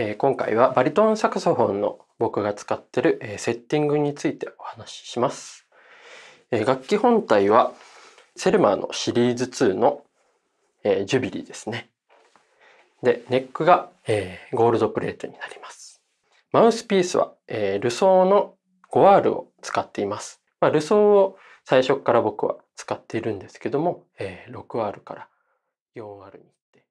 えー、今回はバリトンサクソフォンの僕が使ってる、えー、セッティングについてお話しします、えー、楽器本体はセルマーのシリーズ2の、えジュビリーですねでネックが、えゴールドプレートになりますマウスピースは、えルソーの 5R を使っています、まあ、ルソーを最初から僕は使っているんですけども、え 6R から 4R に行って